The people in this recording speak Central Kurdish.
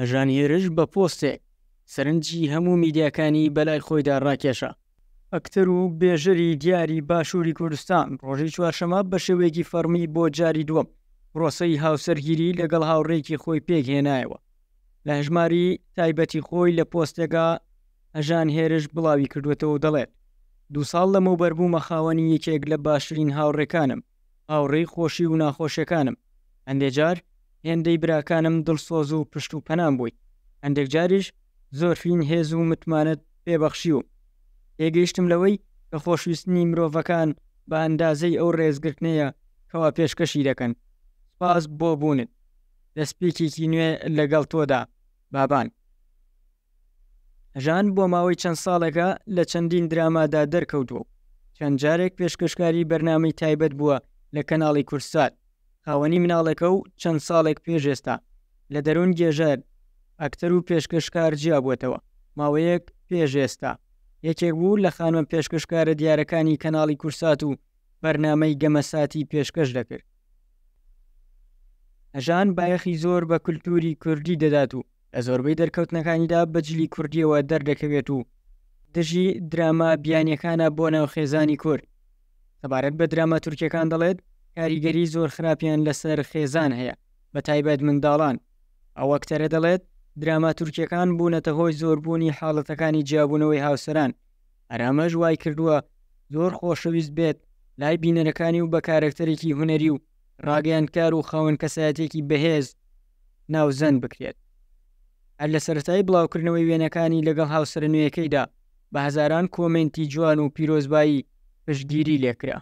ئەژانیرش بە پۆستێک سەرنجی هەموو میدیەکانی بەلای خۆیدا ڕاکێشە ئەکتەر و بێژری دیاری باشووری کوردستان ڕۆژی چوارشەمە بە شێوەیەکی فەرمی بۆ جاری دووەم ڕۆسەی هاوسەرگیری لەگەڵ هاوڕێکی خۆی پێکهێنایەوە لە هەژماری تایبەتی خۆی لە پۆستێکا ئەژان هێرش بڵاوی کردوێتەوە دەڵێت دو ساڵ لەمەو بەربوومە خاوەنی یەکێک لە باشترین هاوڕێکانم هاوڕێی خۆشی و ناخۆشەکانم هەندێجار هێندەی براکانم دڵسۆز و پشت و پەنام بووی هەندێک جاریش زۆرفین هێز و متمانت پێبەخشی و تێگەیشتم لەوەی کە خۆشویستنی مرۆڤەکان بە ئەندازەی ئەو ڕێزگرتنەیە کەوا پێشکەشی دەکەن سپاس بۆ بوونت دەستپێکێکی نوێ لەگەڵ تۆدا بابان ژان بۆ ماوەی چەند ساڵەکە لە چەندین درامادا دەرکەوتوە چەند جارێک پێشکەشکاری بەرنامی تایبەت بووە لە کەناڵی کورسات هاوەنی مناڵەکە و چەند ساڵێک پێش ئێستا لە دەروون گێژەر ئەکتەر و پێشکەشکار جیا بووتەوە ماوەیەک پێش ئێستا یەکێک بوو لە خانوە پێشکەشکارە دیارەکانی کەناڵی کورسات و بەرنمەی گەمەساتی پێشکەش دەکرد ئەژان بایەخی زۆر بە کولتوری کوردی دەدات و لە زۆربەی دەرکەوتنەکانیدا بەجلی کوردیەوە دەردەکەوێت و دژی دراما بیانیەکانە بۆ ناوخێزانی کورد تەبارەت بە دراما تورکەکان دەڵێت کاریگەری زۆر خراپیان لەسەر خێزان هەیە بە تایبەت منداڵان ئەوەکتەرە دەڵێت دراماتورکیەکان بوونەتە هۆی زۆربوونی حاڵەتەکانی جیابوونەوەی هاوسەران ئەرامەژ وای کردووە زۆر خۆشەویست بێت لای بینەرەکانی و بە کارکتەرێکی هوەری و ڕاگەیانکار و خاون کەسایەتێکی بەهێز ناوزەند بکرێت هەر لە سەرای بڵاوکردنەوەی وێنەکانی لەگەڵ هاوسەر نوێیەکەیدا بە هەزاران کۆمنتی جوان و پیرۆزبایی پشگیری لێکرا